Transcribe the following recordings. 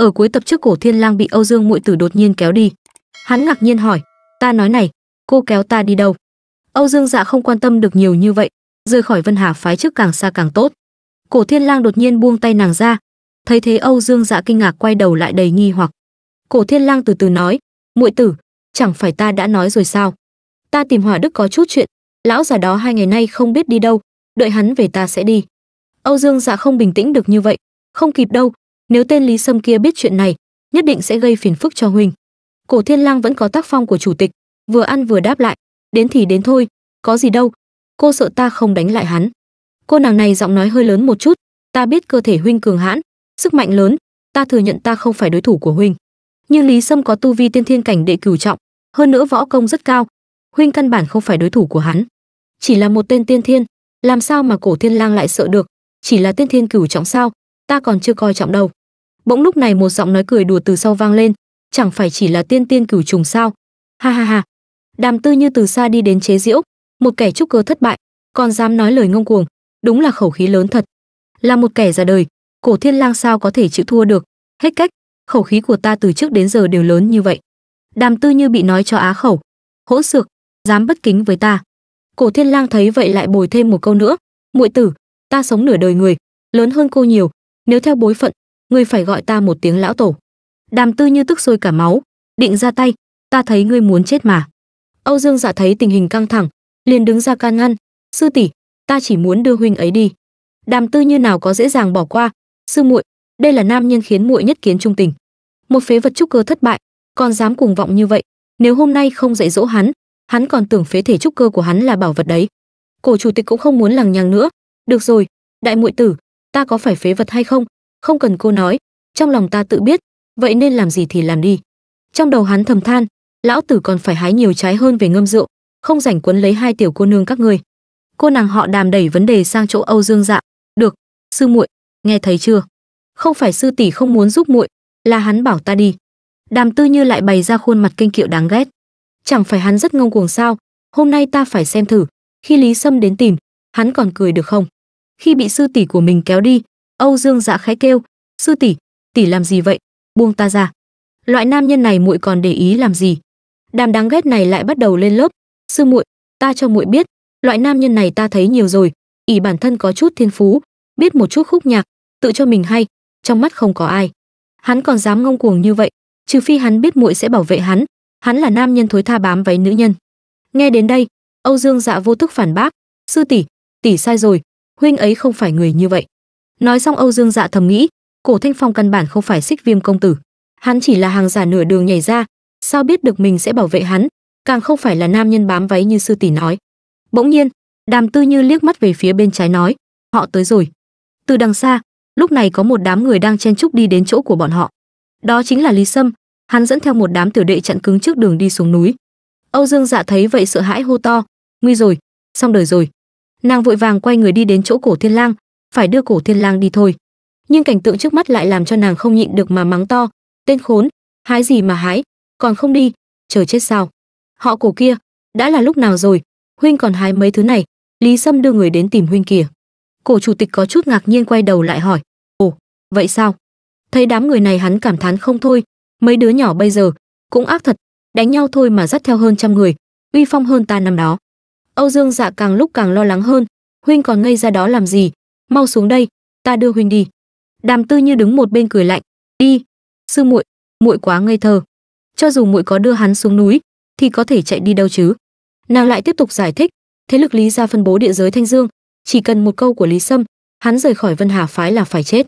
ở cuối tập trước cổ thiên lang bị âu dương muội tử đột nhiên kéo đi hắn ngạc nhiên hỏi ta nói này cô kéo ta đi đâu âu dương dạ không quan tâm được nhiều như vậy rời khỏi vân hà phái trước càng xa càng tốt cổ thiên lang đột nhiên buông tay nàng ra thấy thế âu dương dạ kinh ngạc quay đầu lại đầy nghi hoặc cổ thiên lang từ từ nói muội tử chẳng phải ta đã nói rồi sao ta tìm hỏa đức có chút chuyện lão già đó hai ngày nay không biết đi đâu đợi hắn về ta sẽ đi âu dương dạ không bình tĩnh được như vậy không kịp đâu nếu tên Lý Sâm kia biết chuyện này, nhất định sẽ gây phiền phức cho huynh. Cổ Thiên Lang vẫn có tác phong của chủ tịch, vừa ăn vừa đáp lại, đến thì đến thôi, có gì đâu, cô sợ ta không đánh lại hắn. Cô nàng này giọng nói hơi lớn một chút, ta biết cơ thể huynh cường hãn, sức mạnh lớn, ta thừa nhận ta không phải đối thủ của huynh. Nhưng Lý Sâm có tu vi tiên thiên cảnh đệ cửu trọng, hơn nữa võ công rất cao, huynh căn bản không phải đối thủ của hắn. Chỉ là một tên tiên thiên, làm sao mà Cổ Thiên Lang lại sợ được, chỉ là tiên thiên cửu trọng sao, ta còn chưa coi trọng đâu bỗng lúc này một giọng nói cười đùa từ sau vang lên chẳng phải chỉ là tiên tiên cửu trùng sao ha ha ha đàm tư như từ xa đi đến chế diễu một kẻ trúc cơ thất bại còn dám nói lời ngông cuồng đúng là khẩu khí lớn thật là một kẻ già đời cổ thiên lang sao có thể chịu thua được hết cách khẩu khí của ta từ trước đến giờ đều lớn như vậy đàm tư như bị nói cho á khẩu hỗn xược dám bất kính với ta cổ thiên lang thấy vậy lại bồi thêm một câu nữa muội tử ta sống nửa đời người lớn hơn cô nhiều nếu theo bối phận ngươi phải gọi ta một tiếng lão tổ đàm tư như tức sôi cả máu định ra tay ta thấy ngươi muốn chết mà âu dương dạ thấy tình hình căng thẳng liền đứng ra can ngăn sư tỷ ta chỉ muốn đưa huynh ấy đi đàm tư như nào có dễ dàng bỏ qua sư muội đây là nam nhân khiến muội nhất kiến trung tình một phế vật trúc cơ thất bại còn dám cùng vọng như vậy nếu hôm nay không dạy dỗ hắn hắn còn tưởng phế thể trúc cơ của hắn là bảo vật đấy cổ chủ tịch cũng không muốn lằng nhằng nữa được rồi đại muội tử ta có phải phế vật hay không không cần cô nói trong lòng ta tự biết vậy nên làm gì thì làm đi trong đầu hắn thầm than lão tử còn phải hái nhiều trái hơn về ngâm rượu không rảnh quấn lấy hai tiểu cô nương các ngươi cô nàng họ đàm đẩy vấn đề sang chỗ âu dương dạ được sư muội nghe thấy chưa không phải sư tỷ không muốn giúp muội là hắn bảo ta đi đàm tư như lại bày ra khuôn mặt kinh kiệu đáng ghét chẳng phải hắn rất ngông cuồng sao hôm nay ta phải xem thử khi lý sâm đến tìm hắn còn cười được không khi bị sư tỷ của mình kéo đi Âu Dương Dạ khẽ kêu, "Sư tỷ, tỷ làm gì vậy? Buông ta ra." Loại nam nhân này muội còn để ý làm gì? Đàm đáng ghét này lại bắt đầu lên lớp, "Sư muội, ta cho muội biết, loại nam nhân này ta thấy nhiều rồi, ỷ bản thân có chút thiên phú, biết một chút khúc nhạc, tự cho mình hay, trong mắt không có ai. Hắn còn dám ngông cuồng như vậy, trừ phi hắn biết muội sẽ bảo vệ hắn, hắn là nam nhân thối tha bám váy nữ nhân." Nghe đến đây, Âu Dương Dạ vô thức phản bác, "Sư tỷ, tỷ sai rồi, huynh ấy không phải người như vậy." nói xong âu dương dạ thầm nghĩ cổ thanh phong căn bản không phải xích viêm công tử hắn chỉ là hàng giả nửa đường nhảy ra sao biết được mình sẽ bảo vệ hắn càng không phải là nam nhân bám váy như sư tỷ nói bỗng nhiên đàm tư như liếc mắt về phía bên trái nói họ tới rồi từ đằng xa lúc này có một đám người đang chen chúc đi đến chỗ của bọn họ đó chính là lý sâm hắn dẫn theo một đám tiểu đệ chặn cứng trước đường đi xuống núi âu dương dạ thấy vậy sợ hãi hô to nguy rồi xong đời rồi nàng vội vàng quay người đi đến chỗ cổ thiên lang phải đưa cổ thiên lang đi thôi nhưng cảnh tượng trước mắt lại làm cho nàng không nhịn được mà mắng to tên khốn hái gì mà hái còn không đi chờ chết sao họ cổ kia đã là lúc nào rồi huynh còn hái mấy thứ này lý sâm đưa người đến tìm huynh kìa cổ chủ tịch có chút ngạc nhiên quay đầu lại hỏi ồ vậy sao thấy đám người này hắn cảm thán không thôi mấy đứa nhỏ bây giờ cũng ác thật đánh nhau thôi mà dắt theo hơn trăm người uy phong hơn ta năm đó âu dương dạ càng lúc càng lo lắng hơn huynh còn ngây ra đó làm gì mau xuống đây ta đưa huynh đi đàm tư như đứng một bên cười lạnh đi sư muội muội quá ngây thơ cho dù muội có đưa hắn xuống núi thì có thể chạy đi đâu chứ nàng lại tiếp tục giải thích thế lực lý ra phân bố địa giới thanh dương chỉ cần một câu của lý sâm hắn rời khỏi vân hà phái là phải chết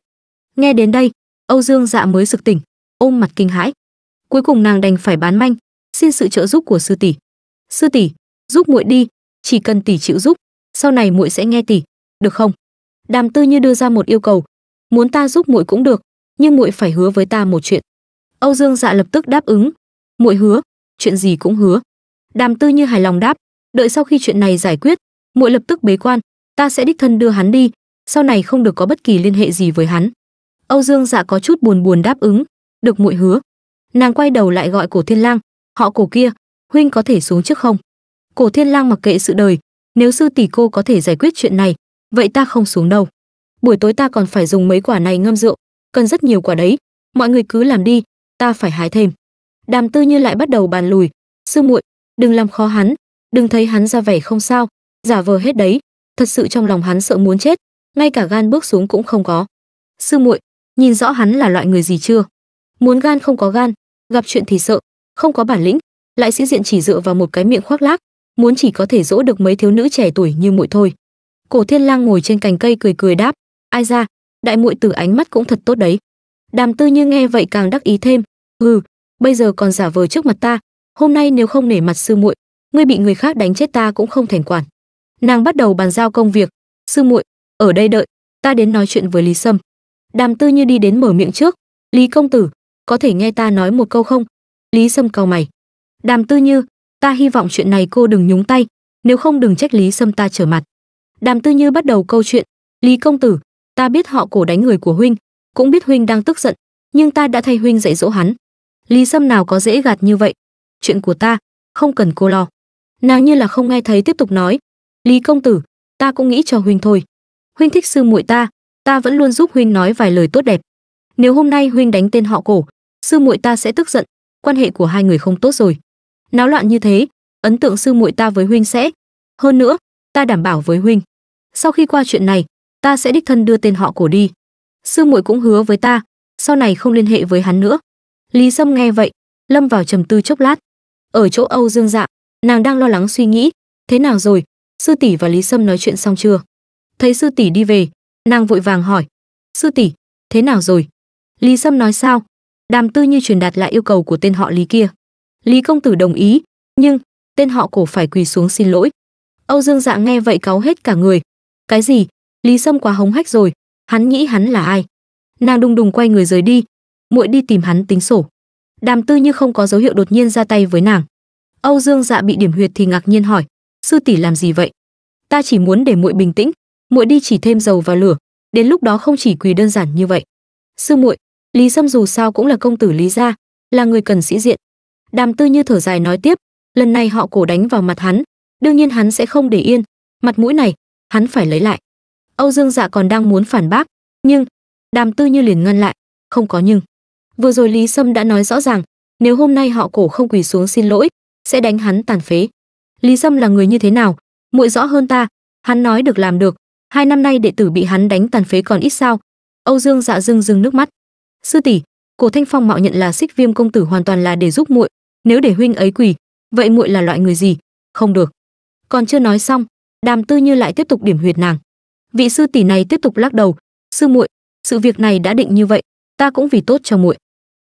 nghe đến đây âu dương dạ mới sực tỉnh ôm mặt kinh hãi cuối cùng nàng đành phải bán manh xin sự trợ giúp của sư tỷ sư tỷ giúp muội đi chỉ cần tỷ chịu giúp sau này muội sẽ nghe tỷ được không Đàm Tư như đưa ra một yêu cầu, muốn ta giúp muội cũng được, nhưng muội phải hứa với ta một chuyện. Âu Dương Dạ lập tức đáp ứng, muội hứa, chuyện gì cũng hứa. Đàm Tư như hài lòng đáp, đợi sau khi chuyện này giải quyết, muội lập tức bế quan, ta sẽ đích thân đưa hắn đi, sau này không được có bất kỳ liên hệ gì với hắn. Âu Dương Dạ có chút buồn buồn đáp ứng, được muội hứa. Nàng quay đầu lại gọi Cổ Thiên Lang, họ Cổ kia, huynh có thể xuống trước không? Cổ Thiên Lang mặc kệ sự đời, nếu sư tỷ cô có thể giải quyết chuyện này, vậy ta không xuống đâu buổi tối ta còn phải dùng mấy quả này ngâm rượu cần rất nhiều quả đấy mọi người cứ làm đi ta phải hái thêm đàm tư như lại bắt đầu bàn lùi sư muội đừng làm khó hắn đừng thấy hắn ra vẻ không sao giả vờ hết đấy thật sự trong lòng hắn sợ muốn chết ngay cả gan bước xuống cũng không có sư muội nhìn rõ hắn là loại người gì chưa muốn gan không có gan gặp chuyện thì sợ không có bản lĩnh lại sĩ diện chỉ dựa vào một cái miệng khoác lác muốn chỉ có thể dỗ được mấy thiếu nữ trẻ tuổi như muội thôi Cổ Thiên Lang ngồi trên cành cây cười cười đáp, ai ra, đại muội tử ánh mắt cũng thật tốt đấy. Đàm Tư Như nghe vậy càng đắc ý thêm, hừ, bây giờ còn giả vờ trước mặt ta, hôm nay nếu không nể mặt sư muội, ngươi bị người khác đánh chết ta cũng không thành quản. Nàng bắt đầu bàn giao công việc, sư muội, ở đây đợi, ta đến nói chuyện với Lý Sâm. Đàm Tư Như đi đến mở miệng trước, Lý công tử, có thể nghe ta nói một câu không? Lý Sâm cau mày. Đàm Tư Như, ta hy vọng chuyện này cô đừng nhúng tay, nếu không đừng trách Lý Sâm ta trở mặt. Đàm Tư Như bắt đầu câu chuyện, "Lý công tử, ta biết họ cổ đánh người của huynh, cũng biết huynh đang tức giận, nhưng ta đã thay huynh dạy dỗ hắn. Lý Sâm nào có dễ gạt như vậy? Chuyện của ta, không cần cô lo." Nàng như là không nghe thấy tiếp tục nói, "Lý công tử, ta cũng nghĩ cho huynh thôi. Huynh thích sư muội ta, ta vẫn luôn giúp huynh nói vài lời tốt đẹp. Nếu hôm nay huynh đánh tên họ cổ, sư muội ta sẽ tức giận, quan hệ của hai người không tốt rồi. Náo loạn như thế, ấn tượng sư muội ta với huynh sẽ, hơn nữa, ta đảm bảo với huynh, sau khi qua chuyện này ta sẽ đích thân đưa tên họ cổ đi sư muội cũng hứa với ta sau này không liên hệ với hắn nữa lý sâm nghe vậy lâm vào trầm tư chốc lát ở chỗ âu dương dạ nàng đang lo lắng suy nghĩ thế nào rồi sư tỷ và lý sâm nói chuyện xong chưa thấy sư tỷ đi về nàng vội vàng hỏi sư tỷ thế nào rồi lý sâm nói sao đàm tư như truyền đạt lại yêu cầu của tên họ lý kia lý công tử đồng ý nhưng tên họ cổ phải quỳ xuống xin lỗi âu dương dạ nghe vậy cáu hết cả người cái gì? Lý Sâm quá hống hách rồi, hắn nghĩ hắn là ai? Nàng đùng đùng quay người rời đi, muội đi tìm hắn tính sổ. Đàm Tư như không có dấu hiệu đột nhiên ra tay với nàng. Âu Dương Dạ bị điểm huyệt thì ngạc nhiên hỏi, sư tỷ làm gì vậy? Ta chỉ muốn để muội bình tĩnh, muội đi chỉ thêm dầu vào lửa, đến lúc đó không chỉ quỳ đơn giản như vậy. Sư muội, Lý Sâm dù sao cũng là công tử Lý gia, là người cần sĩ diện. Đàm Tư Như thở dài nói tiếp, lần này họ cổ đánh vào mặt hắn, đương nhiên hắn sẽ không để yên, mặt mũi này, hắn phải lấy lại âu dương dạ còn đang muốn phản bác nhưng đàm tư như liền ngăn lại không có nhưng vừa rồi lý sâm đã nói rõ ràng nếu hôm nay họ cổ không quỳ xuống xin lỗi sẽ đánh hắn tàn phế lý sâm là người như thế nào muội rõ hơn ta hắn nói được làm được hai năm nay đệ tử bị hắn đánh tàn phế còn ít sao âu dương dạ dưng dưng nước mắt sư tỷ cổ thanh phong mạo nhận là xích viêm công tử hoàn toàn là để giúp muội nếu để huynh ấy quỳ vậy muội là loại người gì không được còn chưa nói xong đàm tư như lại tiếp tục điểm huyệt nàng vị sư tỷ này tiếp tục lắc đầu sư muội sự việc này đã định như vậy ta cũng vì tốt cho muội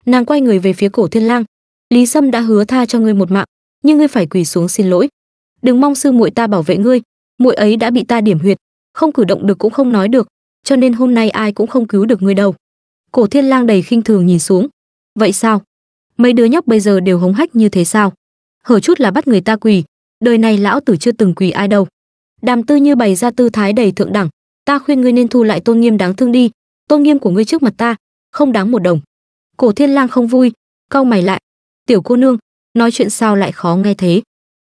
nàng quay người về phía cổ thiên lang lý sâm đã hứa tha cho ngươi một mạng nhưng ngươi phải quỳ xuống xin lỗi đừng mong sư muội ta bảo vệ ngươi muội ấy đã bị ta điểm huyệt không cử động được cũng không nói được cho nên hôm nay ai cũng không cứu được ngươi đâu cổ thiên lang đầy khinh thường nhìn xuống vậy sao mấy đứa nhóc bây giờ đều hống hách như thế sao hở chút là bắt người ta quỳ đời này lão tử chưa từng quỳ ai đâu đàm tư như bày ra tư thái đầy thượng đẳng ta khuyên ngươi nên thu lại tôn nghiêm đáng thương đi tôn nghiêm của ngươi trước mặt ta không đáng một đồng cổ thiên lang không vui cau mày lại tiểu cô nương nói chuyện sao lại khó nghe thế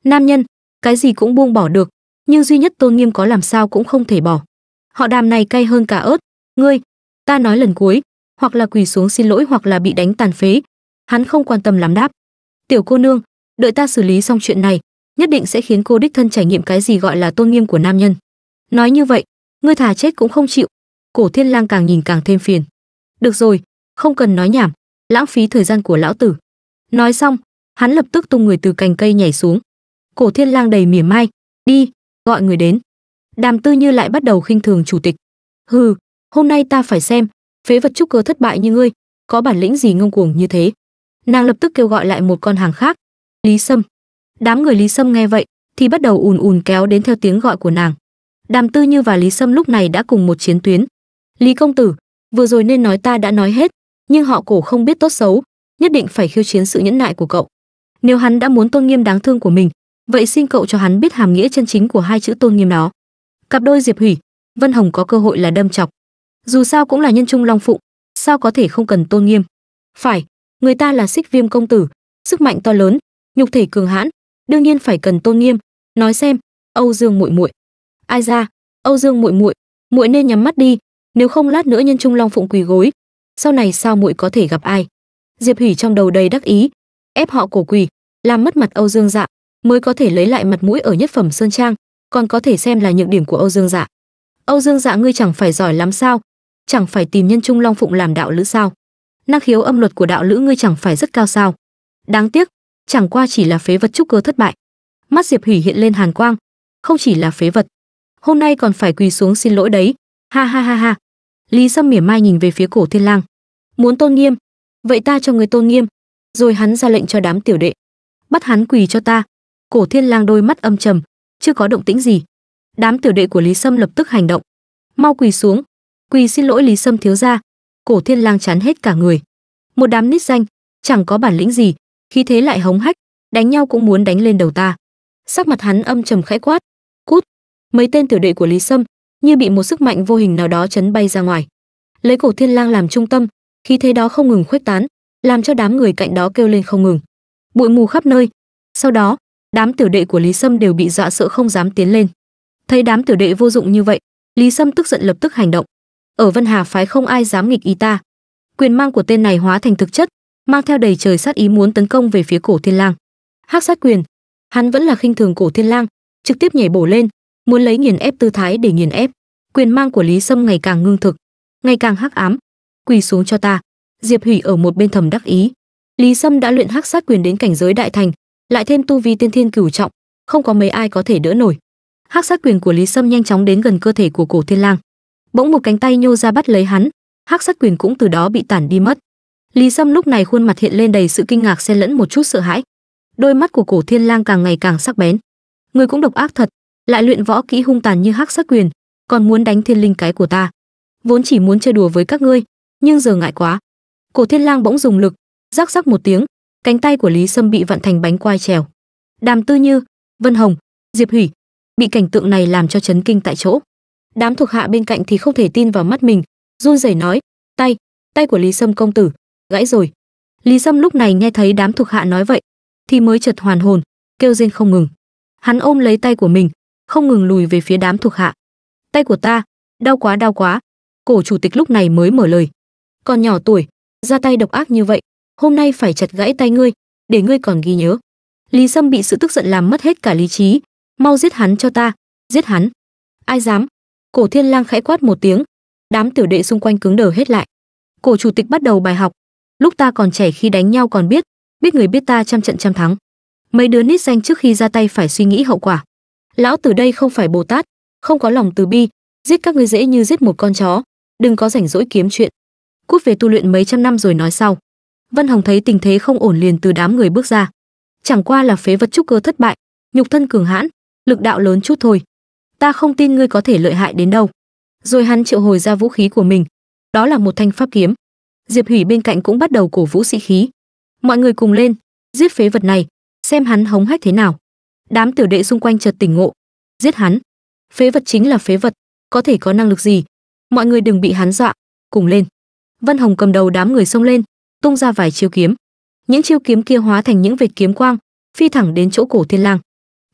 nam nhân cái gì cũng buông bỏ được nhưng duy nhất tôn nghiêm có làm sao cũng không thể bỏ họ đàm này cay hơn cả ớt ngươi ta nói lần cuối hoặc là quỳ xuống xin lỗi hoặc là bị đánh tàn phế hắn không quan tâm lắm đáp tiểu cô nương đợi ta xử lý xong chuyện này nhất định sẽ khiến cô đích thân trải nghiệm cái gì gọi là tôn nghiêm của nam nhân nói như vậy ngươi thà chết cũng không chịu cổ thiên lang càng nhìn càng thêm phiền được rồi không cần nói nhảm lãng phí thời gian của lão tử nói xong hắn lập tức tung người từ cành cây nhảy xuống cổ thiên lang đầy mỉa mai đi gọi người đến đàm tư như lại bắt đầu khinh thường chủ tịch hừ hôm nay ta phải xem phế vật trúc cơ thất bại như ngươi có bản lĩnh gì ngông cuồng như thế nàng lập tức kêu gọi lại một con hàng khác lý sâm đám người lý sâm nghe vậy thì bắt đầu ùn ùn kéo đến theo tiếng gọi của nàng đàm tư như và lý sâm lúc này đã cùng một chiến tuyến lý công tử vừa rồi nên nói ta đã nói hết nhưng họ cổ không biết tốt xấu nhất định phải khiêu chiến sự nhẫn nại của cậu nếu hắn đã muốn tôn nghiêm đáng thương của mình vậy xin cậu cho hắn biết hàm nghĩa chân chính của hai chữ tôn nghiêm đó cặp đôi diệp hủy vân hồng có cơ hội là đâm chọc dù sao cũng là nhân trung long phụng sao có thể không cần tôn nghiêm phải người ta là xích viêm công tử sức mạnh to lớn nhục thể cường hãn đương nhiên phải cần tôn nghiêm nói xem âu dương muội muội ai ra âu dương muội muội muội nên nhắm mắt đi nếu không lát nữa nhân trung long phụng quỳ gối sau này sao muội có thể gặp ai diệp hủy trong đầu đầy đắc ý ép họ cổ quỳ làm mất mặt âu dương dạ mới có thể lấy lại mặt mũi ở nhất phẩm sơn trang còn có thể xem là nhược điểm của âu dương dạ âu dương dạ ngươi chẳng phải giỏi lắm sao chẳng phải tìm nhân trung long phụng làm đạo lữ sao năng khiếu âm luật của đạo lữ ngươi chẳng phải rất cao sao đáng tiếc chẳng qua chỉ là phế vật trúc cơ thất bại mắt diệp hủy hiện lên hàn quang không chỉ là phế vật hôm nay còn phải quỳ xuống xin lỗi đấy ha ha ha ha lý sâm mỉa mai nhìn về phía cổ thiên lang muốn tôn nghiêm vậy ta cho người tôn nghiêm rồi hắn ra lệnh cho đám tiểu đệ bắt hắn quỳ cho ta cổ thiên lang đôi mắt âm trầm chưa có động tĩnh gì đám tiểu đệ của lý sâm lập tức hành động mau quỳ xuống quỳ xin lỗi lý sâm thiếu gia cổ thiên lang chán hết cả người một đám nít danh chẳng có bản lĩnh gì khi thế lại hống hách, đánh nhau cũng muốn đánh lên đầu ta. Sắc mặt hắn âm trầm khẽ quát, "Cút!" Mấy tên tiểu đệ của Lý Sâm như bị một sức mạnh vô hình nào đó chấn bay ra ngoài. Lấy Cổ Thiên Lang làm trung tâm, khí thế đó không ngừng khuếch tán, làm cho đám người cạnh đó kêu lên không ngừng. Bụi mù khắp nơi. Sau đó, đám tiểu đệ của Lý Sâm đều bị dọa sợ không dám tiến lên. Thấy đám tiểu đệ vô dụng như vậy, Lý Sâm tức giận lập tức hành động. Ở Vân Hà phái không ai dám nghịch ý ta. Quyền mang của tên này hóa thành thực chất, mang theo đầy trời sát ý muốn tấn công về phía cổ thiên lang hắc sát quyền hắn vẫn là khinh thường cổ thiên lang trực tiếp nhảy bổ lên muốn lấy nghiền ép tư thái để nghiền ép quyền mang của lý sâm ngày càng ngưng thực ngày càng hắc ám quỳ xuống cho ta diệp hủy ở một bên thầm đắc ý lý sâm đã luyện hắc sát quyền đến cảnh giới đại thành lại thêm tu vi tiên thiên cửu trọng không có mấy ai có thể đỡ nổi hắc sát quyền của lý sâm nhanh chóng đến gần cơ thể của cổ thiên lang bỗng một cánh tay nhô ra bắt lấy hắn hắc sát quyền cũng từ đó bị tản đi mất lý sâm lúc này khuôn mặt hiện lên đầy sự kinh ngạc xen lẫn một chút sợ hãi đôi mắt của cổ thiên lang càng ngày càng sắc bén người cũng độc ác thật lại luyện võ kỹ hung tàn như hắc sát quyền còn muốn đánh thiên linh cái của ta vốn chỉ muốn chơi đùa với các ngươi nhưng giờ ngại quá cổ thiên lang bỗng dùng lực rắc rắc một tiếng cánh tay của lý sâm bị vặn thành bánh quai trèo đàm tư như vân hồng diệp hủy bị cảnh tượng này làm cho chấn kinh tại chỗ đám thuộc hạ bên cạnh thì không thể tin vào mắt mình run rẩy nói tay tay của lý sâm công tử gãy rồi lý sâm lúc này nghe thấy đám thuộc hạ nói vậy thì mới chợt hoàn hồn kêu rên không ngừng hắn ôm lấy tay của mình không ngừng lùi về phía đám thuộc hạ tay của ta đau quá đau quá cổ chủ tịch lúc này mới mở lời còn nhỏ tuổi ra tay độc ác như vậy hôm nay phải chặt gãy tay ngươi để ngươi còn ghi nhớ lý sâm bị sự tức giận làm mất hết cả lý trí mau giết hắn cho ta giết hắn ai dám cổ thiên lang khẽ quát một tiếng đám tiểu đệ xung quanh cứng đờ hết lại cổ chủ tịch bắt đầu bài học lúc ta còn trẻ khi đánh nhau còn biết biết người biết ta trăm trận trăm thắng mấy đứa nít danh trước khi ra tay phải suy nghĩ hậu quả lão từ đây không phải bồ tát không có lòng từ bi giết các ngươi dễ như giết một con chó đừng có rảnh rỗi kiếm chuyện cút về tu luyện mấy trăm năm rồi nói sau vân hồng thấy tình thế không ổn liền từ đám người bước ra chẳng qua là phế vật trúc cơ thất bại nhục thân cường hãn lực đạo lớn chút thôi ta không tin ngươi có thể lợi hại đến đâu rồi hắn triệu hồi ra vũ khí của mình đó là một thanh pháp kiếm diệp hủy bên cạnh cũng bắt đầu cổ vũ sĩ khí mọi người cùng lên giết phế vật này xem hắn hống hách thế nào đám tiểu đệ xung quanh chợt tỉnh ngộ giết hắn phế vật chính là phế vật có thể có năng lực gì mọi người đừng bị hắn dọa cùng lên vân hồng cầm đầu đám người xông lên tung ra vài chiêu kiếm những chiêu kiếm kia hóa thành những vệt kiếm quang phi thẳng đến chỗ cổ thiên lang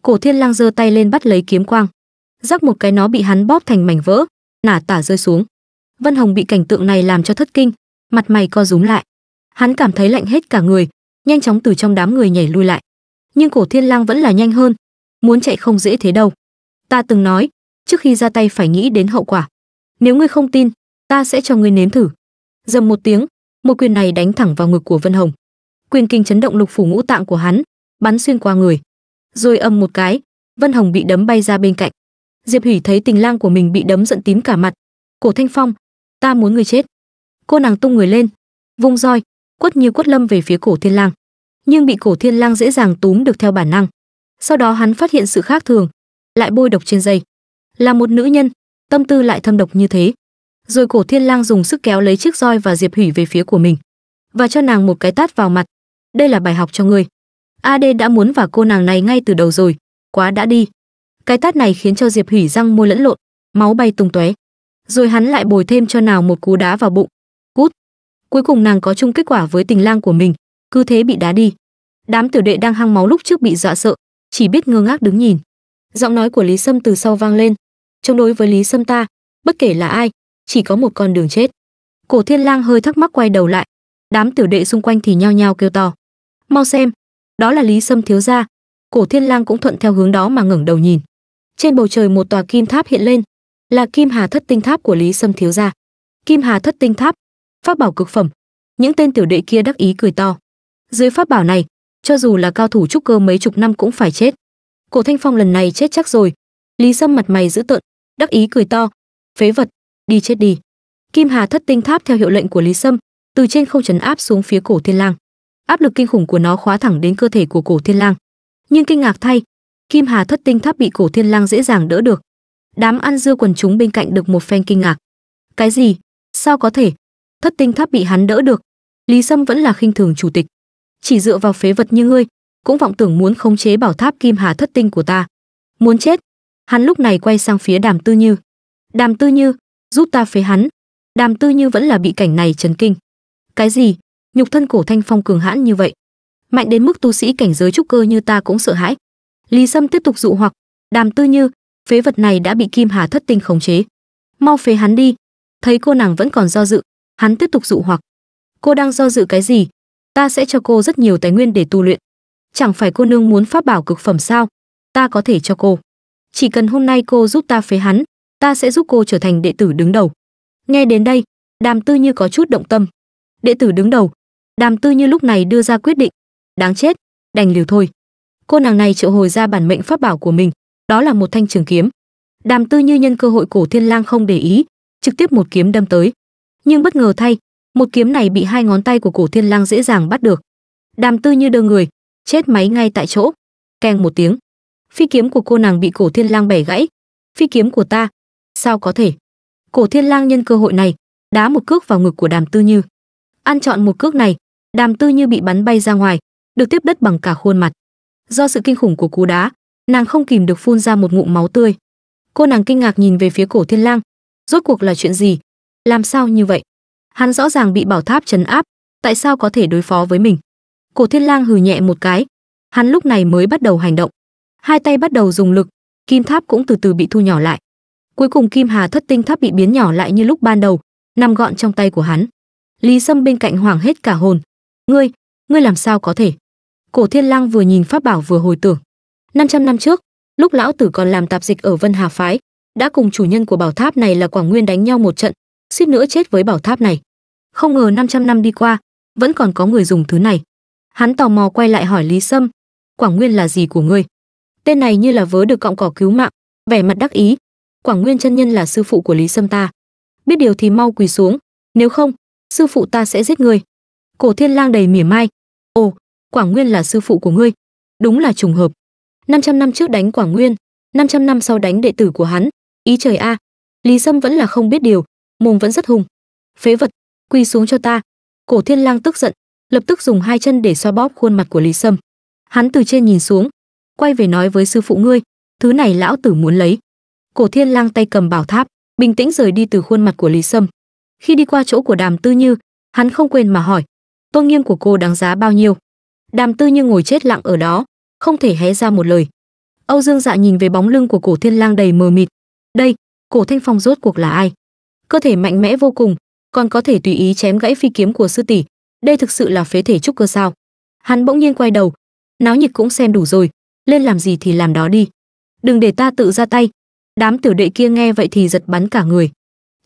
cổ thiên lang giơ tay lên bắt lấy kiếm quang rắc một cái nó bị hắn bóp thành mảnh vỡ nả tả rơi xuống vân hồng bị cảnh tượng này làm cho thất kinh mặt mày co rúm lại hắn cảm thấy lạnh hết cả người nhanh chóng từ trong đám người nhảy lui lại nhưng cổ thiên lang vẫn là nhanh hơn muốn chạy không dễ thế đâu ta từng nói trước khi ra tay phải nghĩ đến hậu quả nếu ngươi không tin ta sẽ cho ngươi nếm thử dầm một tiếng một quyền này đánh thẳng vào ngực của vân hồng quyền kinh chấn động lục phủ ngũ tạng của hắn bắn xuyên qua người rồi âm một cái vân hồng bị đấm bay ra bên cạnh diệp hủy thấy tình lang của mình bị đấm giận tím cả mặt cổ thanh phong ta muốn ngươi chết cô nàng tung người lên vung roi quất như quất lâm về phía cổ thiên lang nhưng bị cổ thiên lang dễ dàng túm được theo bản năng sau đó hắn phát hiện sự khác thường lại bôi độc trên dây là một nữ nhân tâm tư lại thâm độc như thế rồi cổ thiên lang dùng sức kéo lấy chiếc roi và diệp hủy về phía của mình và cho nàng một cái tát vào mặt đây là bài học cho ngươi ad đã muốn vào cô nàng này ngay từ đầu rồi quá đã đi cái tát này khiến cho diệp hủy răng môi lẫn lộn máu bay tung tóe rồi hắn lại bồi thêm cho nàng một cú đá vào bụng cuối cùng nàng có chung kết quả với tình lang của mình cứ thế bị đá đi đám tiểu đệ đang hăng máu lúc trước bị dọa sợ chỉ biết ngơ ngác đứng nhìn giọng nói của lý sâm từ sau vang lên chống đối với lý sâm ta bất kể là ai chỉ có một con đường chết cổ thiên lang hơi thắc mắc quay đầu lại đám tiểu đệ xung quanh thì nhao nhao kêu to mau xem đó là lý sâm thiếu gia cổ thiên lang cũng thuận theo hướng đó mà ngẩng đầu nhìn trên bầu trời một tòa kim tháp hiện lên là kim hà thất tinh tháp của lý sâm thiếu gia kim hà thất tinh tháp pháp bảo cực phẩm những tên tiểu đệ kia đắc ý cười to dưới pháp bảo này cho dù là cao thủ trúc cơ mấy chục năm cũng phải chết cổ thanh phong lần này chết chắc rồi lý sâm mặt mày dữ tợn đắc ý cười to phế vật đi chết đi kim hà thất tinh tháp theo hiệu lệnh của lý sâm từ trên không trấn áp xuống phía cổ thiên lang áp lực kinh khủng của nó khóa thẳng đến cơ thể của cổ thiên lang nhưng kinh ngạc thay kim hà thất tinh tháp bị cổ thiên lang dễ dàng đỡ được đám ăn dưa quần chúng bên cạnh được một phen kinh ngạc cái gì sao có thể thất tinh tháp bị hắn đỡ được lý sâm vẫn là khinh thường chủ tịch chỉ dựa vào phế vật như ngươi cũng vọng tưởng muốn khống chế bảo tháp kim hà thất tinh của ta muốn chết hắn lúc này quay sang phía đàm tư như đàm tư như giúp ta phế hắn đàm tư như vẫn là bị cảnh này chấn kinh cái gì nhục thân cổ thanh phong cường hãn như vậy mạnh đến mức tu sĩ cảnh giới trúc cơ như ta cũng sợ hãi lý sâm tiếp tục dụ hoặc đàm tư như phế vật này đã bị kim hà thất tinh khống chế mau phế hắn đi thấy cô nàng vẫn còn do dự hắn tiếp tục dụ hoặc cô đang do dự cái gì ta sẽ cho cô rất nhiều tài nguyên để tu luyện chẳng phải cô nương muốn pháp bảo cực phẩm sao ta có thể cho cô chỉ cần hôm nay cô giúp ta phế hắn ta sẽ giúp cô trở thành đệ tử đứng đầu nghe đến đây đàm tư như có chút động tâm đệ tử đứng đầu đàm tư như lúc này đưa ra quyết định đáng chết đành liều thôi cô nàng này triệu hồi ra bản mệnh pháp bảo của mình đó là một thanh trường kiếm đàm tư như nhân cơ hội cổ thiên lang không để ý trực tiếp một kiếm đâm tới nhưng bất ngờ thay một kiếm này bị hai ngón tay của cổ thiên lang dễ dàng bắt được đàm tư như đơ người chết máy ngay tại chỗ keng một tiếng phi kiếm của cô nàng bị cổ thiên lang bẻ gãy phi kiếm của ta sao có thể cổ thiên lang nhân cơ hội này đá một cước vào ngực của đàm tư như ăn chọn một cước này đàm tư như bị bắn bay ra ngoài được tiếp đất bằng cả khuôn mặt do sự kinh khủng của cú đá nàng không kìm được phun ra một ngụm máu tươi cô nàng kinh ngạc nhìn về phía cổ thiên lang rốt cuộc là chuyện gì làm sao như vậy? Hắn rõ ràng bị bảo tháp chấn áp, tại sao có thể đối phó với mình? Cổ Thiên Lang hừ nhẹ một cái, hắn lúc này mới bắt đầu hành động. Hai tay bắt đầu dùng lực, kim tháp cũng từ từ bị thu nhỏ lại. Cuối cùng kim hà thất tinh tháp bị biến nhỏ lại như lúc ban đầu, nằm gọn trong tay của hắn. Lý Sâm bên cạnh hoảng hết cả hồn. "Ngươi, ngươi làm sao có thể?" Cổ Thiên Lang vừa nhìn pháp bảo vừa hồi tưởng. 500 năm trước, lúc lão tử còn làm tạp dịch ở Vân Hà phái, đã cùng chủ nhân của bảo tháp này là Quảng Nguyên đánh nhau một trận, suýt nữa chết với bảo tháp này không ngờ 500 năm đi qua vẫn còn có người dùng thứ này hắn tò mò quay lại hỏi lý sâm quảng nguyên là gì của ngươi tên này như là vớ được cọng cỏ cứu mạng vẻ mặt đắc ý quảng nguyên chân nhân là sư phụ của lý sâm ta biết điều thì mau quỳ xuống nếu không sư phụ ta sẽ giết ngươi cổ thiên lang đầy mỉa mai ồ quảng nguyên là sư phụ của ngươi đúng là trùng hợp 500 năm trước đánh quảng nguyên 500 năm sau đánh đệ tử của hắn ý trời a à. lý sâm vẫn là không biết điều mồm vẫn rất hùng phế vật quỳ xuống cho ta cổ thiên lang tức giận lập tức dùng hai chân để xoa bóp khuôn mặt của lý sâm hắn từ trên nhìn xuống quay về nói với sư phụ ngươi thứ này lão tử muốn lấy cổ thiên lang tay cầm bảo tháp bình tĩnh rời đi từ khuôn mặt của lý sâm khi đi qua chỗ của đàm tư như hắn không quên mà hỏi tôn nghiêm của cô đáng giá bao nhiêu đàm tư như ngồi chết lặng ở đó không thể hé ra một lời âu dương dạ nhìn về bóng lưng của cổ thiên lang đầy mờ mịt đây cổ thanh phong rốt cuộc là ai cơ thể mạnh mẽ vô cùng còn có thể tùy ý chém gãy phi kiếm của sư tỷ đây thực sự là phế thể trúc cơ sao hắn bỗng nhiên quay đầu náo nhiệt cũng xem đủ rồi lên làm gì thì làm đó đi đừng để ta tự ra tay đám tiểu đệ kia nghe vậy thì giật bắn cả người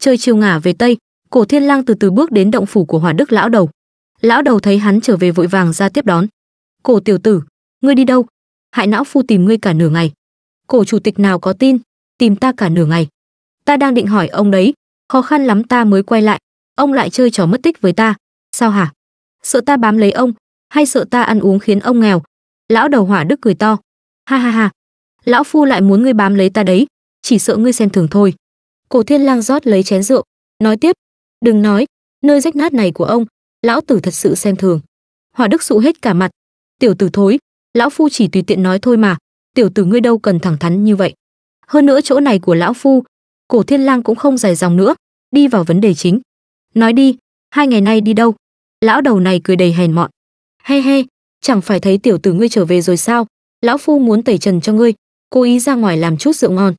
trời chiều ngả về tây cổ thiên lang từ từ bước đến động phủ của hỏa đức lão đầu lão đầu thấy hắn trở về vội vàng ra tiếp đón cổ tiểu tử ngươi đi đâu hại não phu tìm ngươi cả nửa ngày cổ chủ tịch nào có tin tìm ta cả nửa ngày ta đang định hỏi ông đấy khó khăn lắm ta mới quay lại ông lại chơi trò mất tích với ta sao hả sợ ta bám lấy ông hay sợ ta ăn uống khiến ông nghèo lão đầu hỏa đức cười to ha ha ha lão phu lại muốn ngươi bám lấy ta đấy chỉ sợ ngươi xem thường thôi cổ thiên lang rót lấy chén rượu nói tiếp đừng nói nơi rách nát này của ông lão tử thật sự xem thường hỏa đức sụ hết cả mặt tiểu tử thối lão phu chỉ tùy tiện nói thôi mà tiểu tử ngươi đâu cần thẳng thắn như vậy hơn nữa chỗ này của lão phu Cổ Thiên Lang cũng không dài dòng nữa, đi vào vấn đề chính. Nói đi, hai ngày nay đi đâu? Lão đầu này cười đầy hèn mọn. He he, chẳng phải thấy tiểu tử ngươi trở về rồi sao? Lão phu muốn tẩy trần cho ngươi, cố ý ra ngoài làm chút rượu ngon.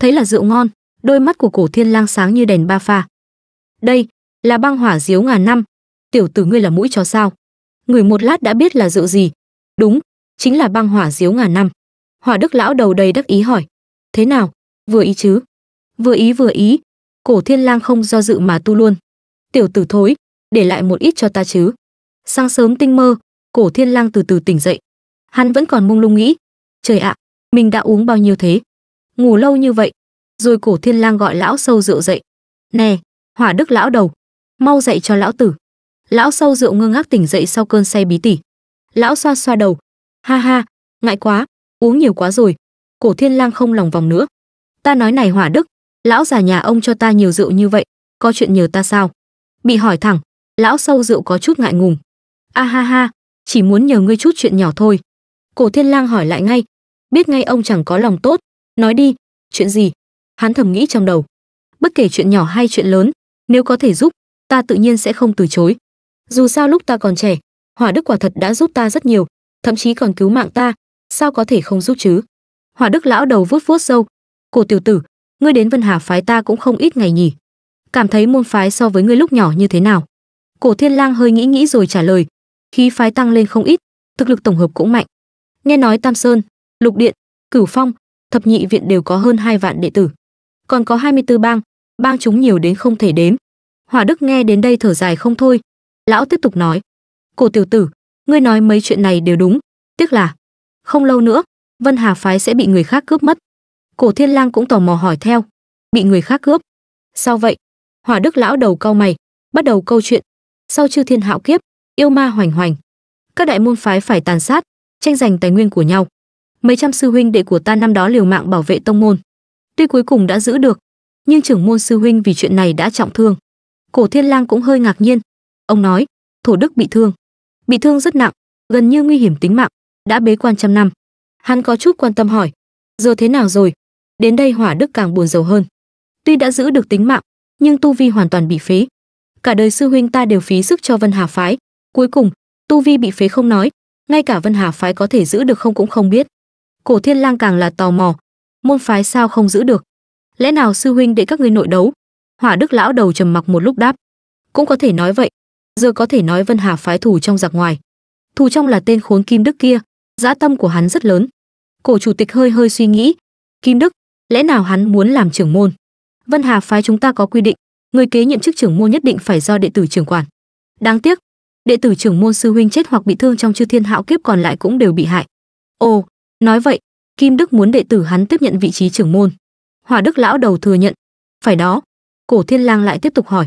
Thấy là rượu ngon, đôi mắt của Cổ Thiên Lang sáng như đèn ba pha. Đây, là băng hỏa diếu ngàn năm, tiểu tử ngươi là mũi chó sao? Người một lát đã biết là rượu gì. Đúng, chính là băng hỏa diếu ngàn năm. Hỏa Đức lão đầu đầy đắc ý hỏi: "Thế nào, vừa ý chứ?" Vừa ý vừa ý, Cổ Thiên Lang không do dự mà tu luôn. Tiểu tử thối, để lại một ít cho ta chứ. Sáng sớm tinh mơ, Cổ Thiên Lang từ từ tỉnh dậy. Hắn vẫn còn mông lung nghĩ, trời ạ, mình đã uống bao nhiêu thế? Ngủ lâu như vậy. Rồi Cổ Thiên Lang gọi lão sâu rượu dậy. "Nè, Hỏa Đức lão đầu, mau dậy cho lão tử." Lão sâu rượu ngơ ngác tỉnh dậy sau cơn say bí tỉ. Lão xoa xoa đầu, "Ha ha, ngại quá, uống nhiều quá rồi." Cổ Thiên Lang không lòng vòng nữa. "Ta nói này Hỏa Đức, lão già nhà ông cho ta nhiều rượu như vậy có chuyện nhờ ta sao bị hỏi thẳng lão sâu rượu có chút ngại ngùng a ha ha chỉ muốn nhờ ngươi chút chuyện nhỏ thôi cổ thiên lang hỏi lại ngay biết ngay ông chẳng có lòng tốt nói đi chuyện gì hắn thầm nghĩ trong đầu bất kể chuyện nhỏ hay chuyện lớn nếu có thể giúp ta tự nhiên sẽ không từ chối dù sao lúc ta còn trẻ hỏa đức quả thật đã giúp ta rất nhiều thậm chí còn cứu mạng ta sao có thể không giúp chứ hỏa đức lão đầu vuốt vuốt sâu, cổ tiểu tử ngươi đến Vân Hà phái ta cũng không ít ngày nhỉ. Cảm thấy môn phái so với ngươi lúc nhỏ như thế nào? Cổ Thiên Lang hơi nghĩ nghĩ rồi trả lời, khí phái tăng lên không ít, thực lực tổng hợp cũng mạnh. Nghe nói Tam Sơn, Lục Điện, Cửu Phong, Thập Nhị viện đều có hơn hai vạn đệ tử. Còn có 24 bang, bang chúng nhiều đến không thể đếm. Hỏa Đức nghe đến đây thở dài không thôi, lão tiếp tục nói: "Cổ tiểu tử, ngươi nói mấy chuyện này đều đúng, tiếc là không lâu nữa, Vân Hà phái sẽ bị người khác cướp mất. Cổ Thiên Lang cũng tò mò hỏi theo, bị người khác cướp. Sao vậy? Hỏa Đức lão đầu cau mày, bắt đầu câu chuyện. Sau chư thiên hạo kiếp, yêu ma hoành hoành, các đại môn phái phải tàn sát, tranh giành tài nguyên của nhau. Mấy trăm sư huynh đệ của ta năm đó liều mạng bảo vệ tông môn, tuy cuối cùng đã giữ được, nhưng trưởng môn sư huynh vì chuyện này đã trọng thương. Cổ Thiên Lang cũng hơi ngạc nhiên. Ông nói, Thổ Đức bị thương, bị thương rất nặng, gần như nguy hiểm tính mạng, đã bế quan trăm năm. Hắn có chút quan tâm hỏi, giờ thế nào rồi? đến đây hỏa đức càng buồn rầu hơn tuy đã giữ được tính mạng nhưng tu vi hoàn toàn bị phế cả đời sư huynh ta đều phí sức cho vân hà phái cuối cùng tu vi bị phế không nói ngay cả vân hà phái có thể giữ được không cũng không biết cổ thiên lang càng là tò mò môn phái sao không giữ được lẽ nào sư huynh để các ngươi nội đấu hỏa đức lão đầu trầm mặc một lúc đáp cũng có thể nói vậy giờ có thể nói vân hà phái thủ trong giặc ngoài thủ trong là tên khốn kim đức kia dã tâm của hắn rất lớn cổ chủ tịch hơi hơi suy nghĩ kim đức lẽ nào hắn muốn làm trưởng môn vân hà phái chúng ta có quy định người kế nhiệm chức trưởng môn nhất định phải do đệ tử trưởng quản đáng tiếc đệ tử trưởng môn sư huynh chết hoặc bị thương trong chư thiên hạo kiếp còn lại cũng đều bị hại ồ nói vậy kim đức muốn đệ tử hắn tiếp nhận vị trí trưởng môn hòa đức lão đầu thừa nhận phải đó cổ thiên lang lại tiếp tục hỏi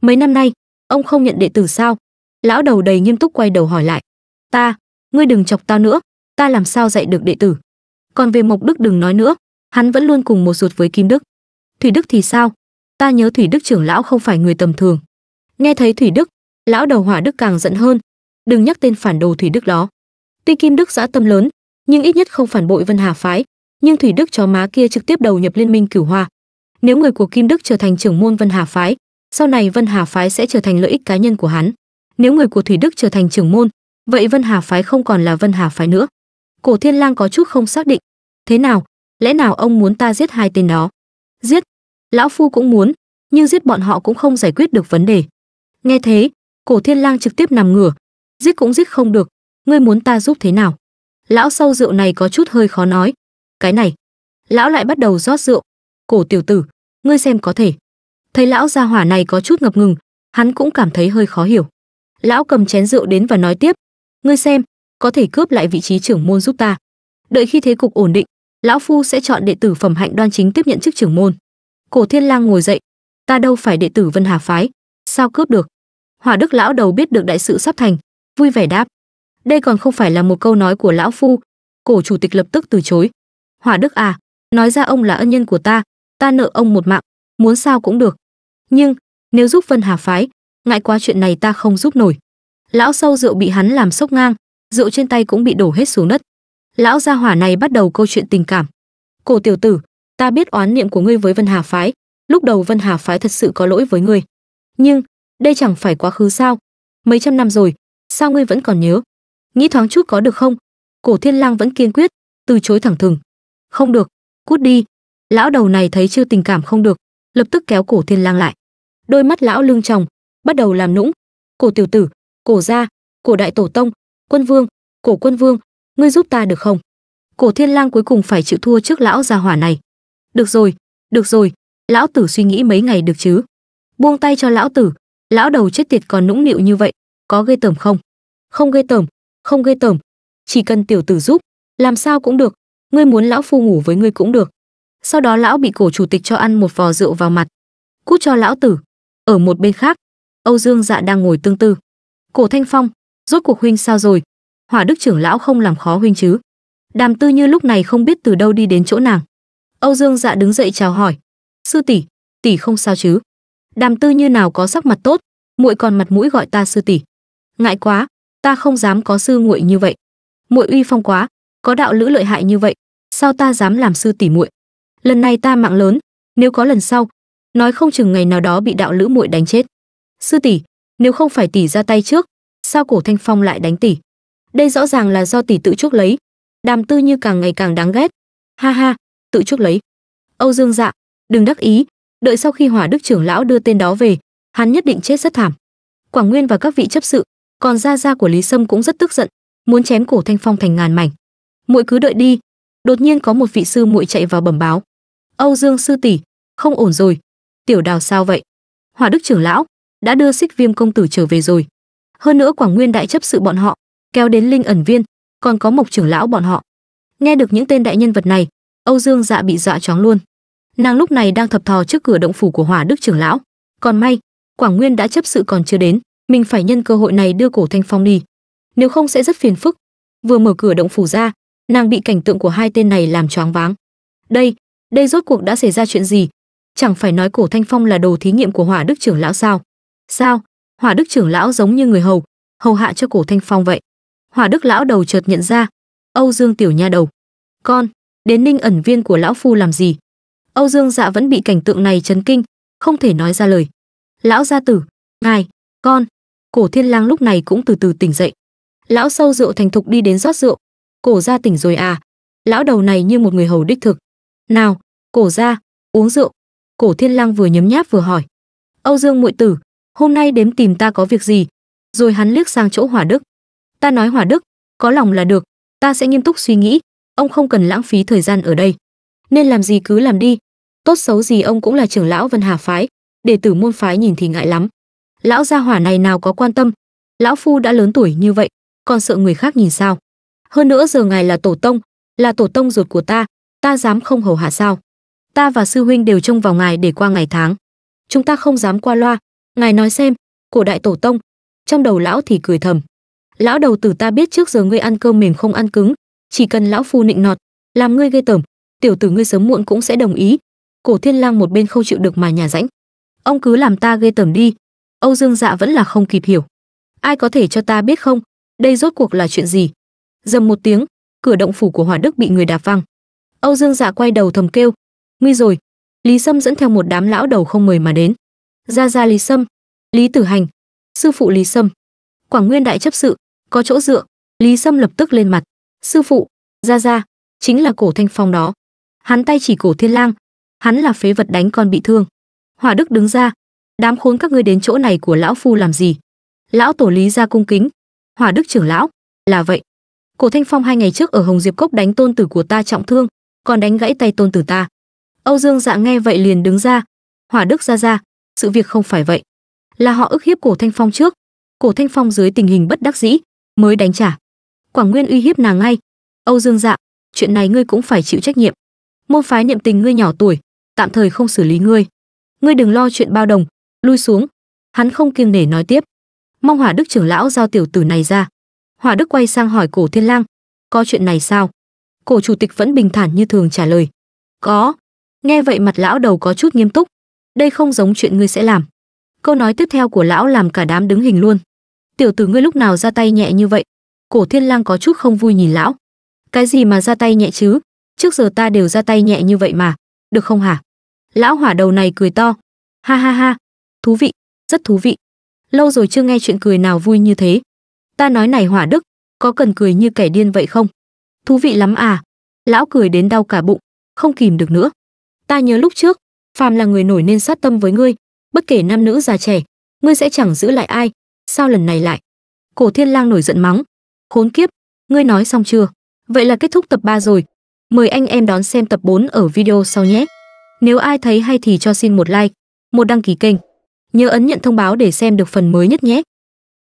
mấy năm nay ông không nhận đệ tử sao lão đầu đầy nghiêm túc quay đầu hỏi lại ta ngươi đừng chọc ta nữa ta làm sao dạy được đệ tử còn về mộc đức đừng nói nữa hắn vẫn luôn cùng một ruột với kim đức thủy đức thì sao ta nhớ thủy đức trưởng lão không phải người tầm thường nghe thấy thủy đức lão đầu hỏa đức càng giận hơn đừng nhắc tên phản đồ thủy đức đó tuy kim đức giã tâm lớn nhưng ít nhất không phản bội vân hà phái nhưng thủy đức chó má kia trực tiếp đầu nhập liên minh cửu hoa nếu người của kim đức trở thành trưởng môn vân hà phái sau này vân hà phái sẽ trở thành lợi ích cá nhân của hắn nếu người của thủy đức trở thành trưởng môn vậy vân hà phái không còn là vân hà phái nữa cổ thiên lang có chút không xác định thế nào lẽ nào ông muốn ta giết hai tên đó giết lão phu cũng muốn nhưng giết bọn họ cũng không giải quyết được vấn đề nghe thế cổ thiên lang trực tiếp nằm ngửa giết cũng giết không được ngươi muốn ta giúp thế nào lão sâu rượu này có chút hơi khó nói cái này lão lại bắt đầu rót rượu cổ tiểu tử ngươi xem có thể thấy lão gia hỏa này có chút ngập ngừng hắn cũng cảm thấy hơi khó hiểu lão cầm chén rượu đến và nói tiếp ngươi xem có thể cướp lại vị trí trưởng môn giúp ta đợi khi thế cục ổn định lão phu sẽ chọn đệ tử phẩm hạnh đoan chính tiếp nhận chức trưởng môn cổ thiên lang ngồi dậy ta đâu phải đệ tử vân hà phái sao cướp được hòa đức lão đầu biết được đại sự sắp thành vui vẻ đáp đây còn không phải là một câu nói của lão phu cổ chủ tịch lập tức từ chối hòa đức à nói ra ông là ân nhân của ta ta nợ ông một mạng muốn sao cũng được nhưng nếu giúp vân hà phái ngại quá chuyện này ta không giúp nổi lão sâu rượu bị hắn làm sốc ngang rượu trên tay cũng bị đổ hết xuống đất lão gia hỏa này bắt đầu câu chuyện tình cảm cổ tiểu tử ta biết oán niệm của ngươi với vân hà phái lúc đầu vân hà phái thật sự có lỗi với ngươi nhưng đây chẳng phải quá khứ sao mấy trăm năm rồi sao ngươi vẫn còn nhớ nghĩ thoáng chút có được không cổ thiên lang vẫn kiên quyết từ chối thẳng thừng không được cút đi lão đầu này thấy chưa tình cảm không được lập tức kéo cổ thiên lang lại đôi mắt lão lưng tròng bắt đầu làm nũng cổ tiểu tử cổ gia cổ đại tổ tông quân vương cổ quân vương ngươi giúp ta được không cổ thiên lang cuối cùng phải chịu thua trước lão gia hỏa này được rồi được rồi lão tử suy nghĩ mấy ngày được chứ buông tay cho lão tử lão đầu chết tiệt còn nũng nịu như vậy có ghê tởm không không ghê tởm không ghê tởm chỉ cần tiểu tử giúp làm sao cũng được ngươi muốn lão phu ngủ với ngươi cũng được sau đó lão bị cổ chủ tịch cho ăn một vò rượu vào mặt cút cho lão tử ở một bên khác âu dương dạ đang ngồi tương tư cổ thanh phong rốt cuộc huynh sao rồi hỏa đức trưởng lão không làm khó huynh chứ đàm tư như lúc này không biết từ đâu đi đến chỗ nàng âu dương dạ đứng dậy chào hỏi sư tỷ tỷ không sao chứ đàm tư như nào có sắc mặt tốt muội còn mặt mũi gọi ta sư tỷ ngại quá ta không dám có sư muội như vậy muội uy phong quá có đạo lữ lợi hại như vậy sao ta dám làm sư tỷ muội lần này ta mạng lớn nếu có lần sau nói không chừng ngày nào đó bị đạo lữ muội đánh chết sư tỷ nếu không phải tỷ ra tay trước sao cổ thanh phong lại đánh tỷ đây rõ ràng là do tỷ tự trúc lấy đàm tư như càng ngày càng đáng ghét ha ha tự trúc lấy âu dương dạ đừng đắc ý đợi sau khi hỏa đức trưởng lão đưa tên đó về hắn nhất định chết rất thảm quảng nguyên và các vị chấp sự còn gia gia của lý sâm cũng rất tức giận muốn chém cổ thanh phong thành ngàn mảnh muội cứ đợi đi đột nhiên có một vị sư muội chạy vào bẩm báo âu dương sư tỷ không ổn rồi tiểu đào sao vậy hỏa đức trưởng lão đã đưa xích viêm công tử trở về rồi hơn nữa quảng nguyên đại chấp sự bọn họ kéo đến linh ẩn viên còn có mộc trưởng lão bọn họ nghe được những tên đại nhân vật này âu dương dạ bị dọa choáng luôn nàng lúc này đang thập thò trước cửa động phủ của hỏa đức trưởng lão còn may quảng nguyên đã chấp sự còn chưa đến mình phải nhân cơ hội này đưa cổ thanh phong đi nếu không sẽ rất phiền phức vừa mở cửa động phủ ra nàng bị cảnh tượng của hai tên này làm choáng váng đây đây rốt cuộc đã xảy ra chuyện gì chẳng phải nói cổ thanh phong là đồ thí nghiệm của hỏa đức trưởng lão sao sao hỏa đức trưởng lão giống như người hầu hầu hạ cho cổ thanh phong vậy Hòa Đức lão đầu chợt nhận ra, Âu Dương tiểu nha đầu. Con, đến ninh ẩn viên của lão phu làm gì? Âu Dương dạ vẫn bị cảnh tượng này chấn kinh, không thể nói ra lời. Lão gia tử, ngài, con, cổ thiên lang lúc này cũng từ từ tỉnh dậy. Lão sâu rượu thành thục đi đến rót rượu. Cổ gia tỉnh rồi à? Lão đầu này như một người hầu đích thực. Nào, cổ gia, uống rượu. Cổ thiên lang vừa nhấm nháp vừa hỏi. Âu Dương muội tử, hôm nay đếm tìm ta có việc gì? Rồi hắn liếc sang chỗ hỏa đức ta nói hòa đức có lòng là được ta sẽ nghiêm túc suy nghĩ ông không cần lãng phí thời gian ở đây nên làm gì cứ làm đi tốt xấu gì ông cũng là trưởng lão vân hà phái đệ tử môn phái nhìn thì ngại lắm lão gia hỏa này nào có quan tâm lão phu đã lớn tuổi như vậy còn sợ người khác nhìn sao hơn nữa giờ ngài là tổ tông là tổ tông ruột của ta ta dám không hầu hạ sao ta và sư huynh đều trông vào ngài để qua ngày tháng chúng ta không dám qua loa ngài nói xem cổ đại tổ tông trong đầu lão thì cười thầm lão đầu tử ta biết trước giờ ngươi ăn cơm mềm không ăn cứng chỉ cần lão phu nịnh nọt làm ngươi gây tởm tiểu tử ngươi sớm muộn cũng sẽ đồng ý cổ thiên lang một bên không chịu được mà nhà rãnh ông cứ làm ta gây tởm đi âu dương dạ vẫn là không kịp hiểu ai có thể cho ta biết không đây rốt cuộc là chuyện gì dầm một tiếng cửa động phủ của hỏa đức bị người đạp văng âu dương dạ quay đầu thầm kêu nguy rồi lý sâm dẫn theo một đám lão đầu không mời mà đến ra ra lý sâm lý tử hành sư phụ lý sâm quảng nguyên đại chấp sự có chỗ dựa lý sâm lập tức lên mặt sư phụ ra ra chính là cổ thanh phong đó hắn tay chỉ cổ thiên lang hắn là phế vật đánh con bị thương hỏa đức đứng ra đám khốn các ngươi đến chỗ này của lão phu làm gì lão tổ lý ra cung kính hỏa đức trưởng lão là vậy cổ thanh phong hai ngày trước ở hồng diệp cốc đánh tôn tử của ta trọng thương còn đánh gãy tay tôn tử ta âu dương dạ nghe vậy liền đứng ra hỏa đức ra ra sự việc không phải vậy là họ ức hiếp cổ thanh phong trước cổ thanh phong dưới tình hình bất đắc dĩ mới đánh trả quảng nguyên uy hiếp nàng ngay âu dương dạ chuyện này ngươi cũng phải chịu trách nhiệm môn phái niệm tình ngươi nhỏ tuổi tạm thời không xử lý ngươi ngươi đừng lo chuyện bao đồng lui xuống hắn không kiêng nể nói tiếp mong hỏa đức trưởng lão giao tiểu tử này ra hỏa đức quay sang hỏi cổ thiên lang có chuyện này sao cổ chủ tịch vẫn bình thản như thường trả lời có nghe vậy mặt lão đầu có chút nghiêm túc đây không giống chuyện ngươi sẽ làm câu nói tiếp theo của lão làm cả đám đứng hình luôn tiểu tử ngươi lúc nào ra tay nhẹ như vậy cổ thiên lang có chút không vui nhìn lão cái gì mà ra tay nhẹ chứ trước giờ ta đều ra tay nhẹ như vậy mà được không hả lão hỏa đầu này cười to ha ha ha thú vị rất thú vị lâu rồi chưa nghe chuyện cười nào vui như thế ta nói này hỏa đức có cần cười như kẻ điên vậy không thú vị lắm à lão cười đến đau cả bụng không kìm được nữa ta nhớ lúc trước phàm là người nổi nên sát tâm với ngươi bất kể nam nữ già trẻ ngươi sẽ chẳng giữ lại ai sao lần này lại cổ thiên lang nổi giận mắng khốn kiếp ngươi nói xong chưa vậy là kết thúc tập 3 rồi mời anh em đón xem tập 4 ở video sau nhé nếu ai thấy hay thì cho xin một like một đăng ký kênh nhớ ấn nhận thông báo để xem được phần mới nhất nhé